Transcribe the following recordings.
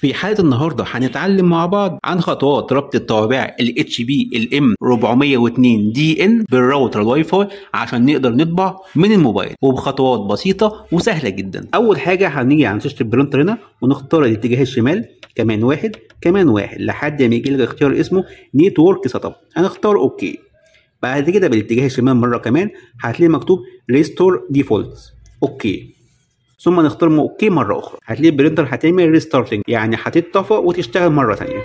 في حلقة النهاردة هنتعلم مع بعض عن خطوات ربط الطوابع ال بي ال ام 402 دي ان بالراوتر الواي فاي عشان نقدر نطبع من الموبايل وبخطوات بسيطة وسهلة جدا. أول حاجة هنيجي عند شاشة البرينتر هنا ونختار الاتجاه الشمال كمان واحد كمان واحد لحد ما يجي لك اختيار اسمه نيتورك سيت اب هنختار اوكي. بعد كده بالاتجاه الشمال مرة كمان هتلاقي مكتوب ريستور ديفولت اوكي. ثم نختار اوكي مره اخرى هتلاقي البرينتر هتعمل ريستارتنج يعني هتتطفى وتشتغل مره ثانيه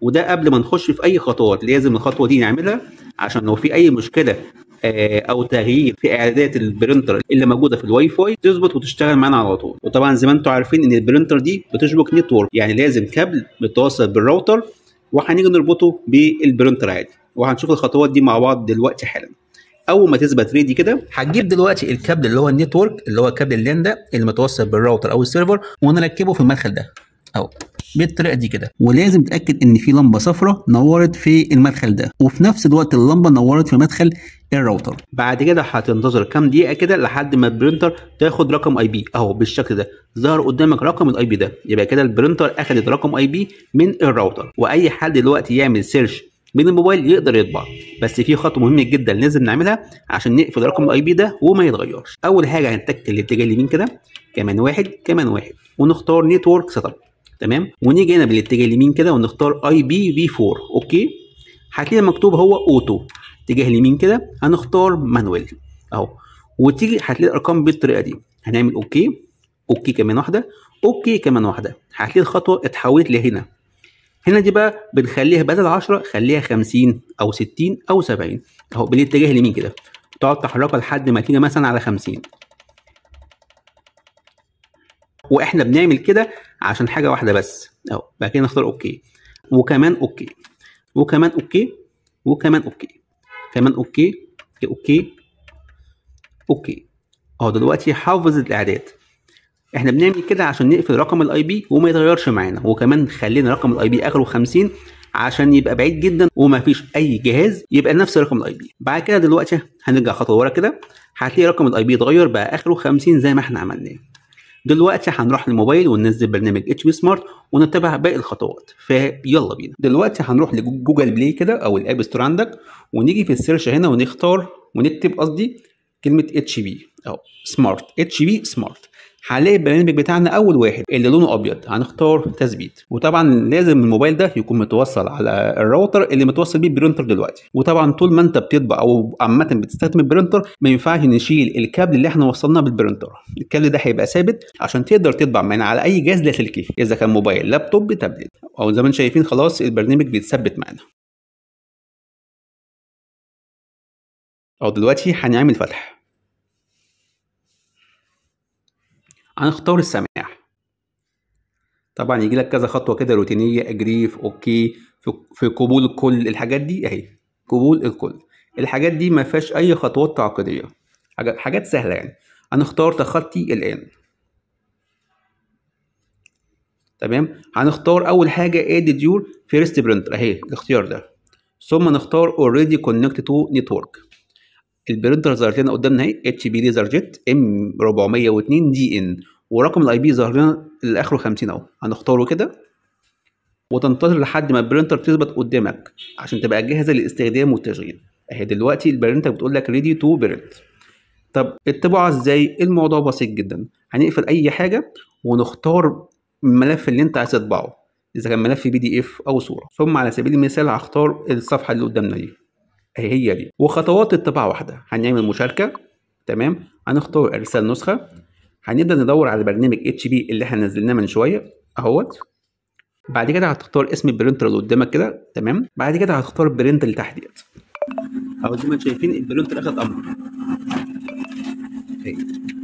وده قبل ما نخش في اي خطوات لازم الخطوه دي نعملها عشان لو في اي مشكله آه، او تغيير في اعدادات البرينتر اللي موجوده في الواي فاي تظبط وتشتغل معانا على طول وطبعا زي ما انتم عارفين ان البرينتر دي بتشبك نتورك يعني لازم كابل متواصل بالراوتر وهنيجي نربطه بالبرينتر عادي وهنشوف الخطوات دي مع بعض دلوقتي حالا اول ما تثبت ريدي كده هتجيب دلوقتي الكابل اللي هو النتورك اللي هو كابل اللين ده اللي متوصل بالراوتر او السيرفر ونركبه في المدخل ده اهو بالطريقه دي كده ولازم تتاكد ان في لمبه صفراء نورت في المدخل ده وفي نفس الوقت اللمبه نورت في مدخل الراوتر بعد كده هتنتظر كام دقيقه كده لحد ما البرينتر تاخد رقم اي بي اهو بالشكل ده ظهر قدامك رقم الاي بي ده يبقى كده البرينتر اخدت رقم اي بي من الراوتر واي حد دلوقتي يعمل سيرش من الموبايل يقدر يطبع بس في خطوه مهمه جدا لازم نعملها عشان نقفل رقم الاي بي ده وما يتغيرش اول حاجه هنتك الاتجاه اليمين كده كمان واحد كمان واحد ونختار نتورك سيت اب تمام ونيجي هنا بالاتجاه اليمين كده ونختار اي بي في 4 اوكي هتلاقي مكتوب هو اوتو اتجاه اليمين كده هنختار مانويل اهو وتيجي هتلاقي الارقام بالطريقه دي هنعمل اوكي اوكي كمان واحده اوكي كمان واحده هتلاقي الخطوه اتحولت لهنا هنا دي بقى بنخليها بدل 10 خليها 50 او 60 او 70 اهو بنتجه لمين كده تقعد تحركها لحد ما تيجي مثلا على 50 واحنا بنعمل كده عشان حاجه واحده بس اهو بعد كده نختار اوكي وكمان اوكي وكمان اوكي وكمان اوكي كمان اوكي اوكي اوكي اهو دلوقتي حافظ الاعداد احنا بنعمل كده عشان نقفل رقم الاي بي وما يتغيرش معانا وكمان خلينا رقم الاي بي اخره 50 عشان يبقى بعيد جدا وما فيش اي جهاز يبقى نفس رقم الاي بي بعد كده دلوقتي هنرجع خطوه ورا كده هتلاقي رقم الاي بي اتغير بقى اخره 50 زي ما احنا عملناه دلوقتي هنروح للموبايل وننزل برنامج اتش بي سمارت ونتبع باقي الخطوات فيلا بينا دلوقتي هنروح لجوجل بلاي كده او الاب ستور عندك ونيجي في السيرش هنا ونختار ونكتب قصدي كلمه اتش بي او سمارت اتش بي سمارت هنلاقي البرنامج بتاعنا اول واحد اللي لونه ابيض هنختار تثبيت وطبعا لازم الموبايل ده يكون متوصل على الراوتر اللي متوصل بيه البرينتر دلوقتي وطبعا طول ما انت بتطبع او عامه بتستخدم البرينتر ما ينفعش نشيل الكابل اللي احنا وصلناه بالبرينتر الكابل ده هيبقى ثابت عشان تقدر تطبع من على اي جهاز لاسلكي اذا كان موبايل لابتوب تابلت او زي ما انتم شايفين خلاص البرنامج بيتثبت معانا او دلوقتي هنعمل فتح هنختار السماح طبعا يجي لك كذا خطوه كده روتينيه اجريف اوكي في قبول كل الحاجات دي اهي قبول الكل الحاجات دي ما فيهاش اي خطوات تعقيديه حاجات سهله يعني هنختار تخطي الان تمام هنختار اول حاجه ادي ديور فيرست برنتر اهي الاختيار ده ثم نختار اوريدي كونكت تو نتورك البرنتر ظهرت لنا قدامنا اهي اتش بي ليزر جيت ام 402 دي ان ورقم الاي بي ظهر لنا اللي اخره 50 اهو هنختاره كده وتنتظر لحد ما البرنتر تثبت قدامك عشان تبقى جاهزه للاستخدام والتشغيل اهي دلوقتي البرنتر بتقول لك ريدي تو برنت طب الطباعه ازاي الموضوع بسيط جدا هنقفل اي حاجه ونختار الملف اللي انت عايز تطبعه اذا كان ملف بي دي اف او صوره ثم على سبيل المثال هختار الصفحه اللي قدامنا دي هي دي وخطوات الطباعه واحده هنعمل مشاركه تمام هنختار ارسال نسخه هنبدا ندور على برنامج اتش بي اللي احنا نزلناه من شويه اهوت بعد كده هتختار اسم البرينتر اللي قدامك كده تمام بعد كده هتختار البرنت اللي تحت ديت اهو زي ما انتم شايفين البرينتر اخد امر اهي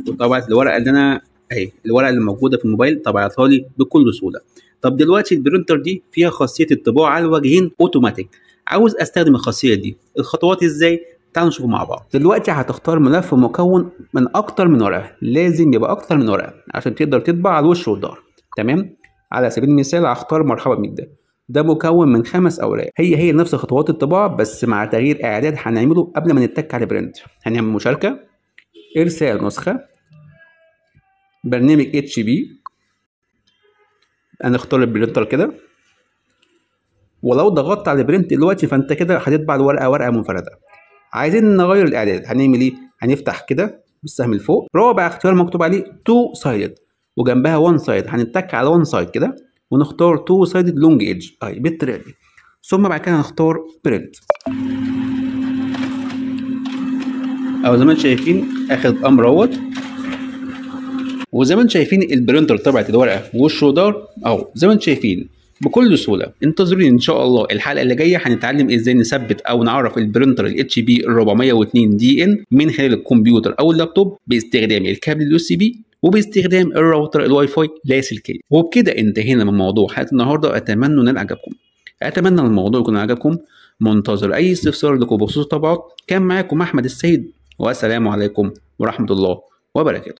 وطبعت الورقه اللي انا اهي الورقه اللي موجوده في الموبايل طبعتها لي بكل سهوله طب دلوقتي البرينتر دي فيها خاصيه الطباعه على الوجهين اوتوماتيك عاوز استخدم الخاصيه دي الخطوات ازاي تعالوا نشوفه مع بعض دلوقتي هتختار ملف مكون من اكتر من ورقه لازم يبقى اكتر من ورقه عشان تقدر تطبع على الوش والظهر تمام على سبيل المثال هختار مرحبا بيك ده ده مكون من خمس اوراق هي هي نفس خطوات الطباعه بس مع تغيير اعداد هنعمله قبل ما نتك على برنت هنعمل مشاركه ارسال نسخه برنامج اتش بي هنختار البرنتر كده ولو ضغطت على برنت دلوقتي فانت كده هتطبع الورقه ورقه منفرده عايزين نغير الاعداد هنعمل ايه هنفتح كده بالسهم لفوق رابع اختيار مكتوب عليه تو سايد وجنبها وان سايد هنتك على وان سايد كده ونختار تو سايد لونج ايدج اي بالطريقه دي ثم بعد كده هنختار برنت او زي ما انتم شايفين اخد امر اهوت وزي ما انتم شايفين البرنتر طبعت الورقه ووش ودار اهو زي ما انتم شايفين بكل سهوله انتظروني ان شاء الله الحلقه اللي جايه هنتعلم ازاي نثبت او نعرف البرنتر الاتش بي 402 دي ان من خلال الكمبيوتر او اللابتوب باستخدام الكابل اليو سي بي وباستخدام الراوتر الواي فاي لاسلكي وبكده انتهينا من موضوع حلقه النهارده واتمنى ان عجبكم اتمنى الموضوع يكون عجبكم منتظر اي استفسار لكم بخصوص الطبعات كان معاكم احمد السيد والسلام عليكم ورحمه الله وبركاته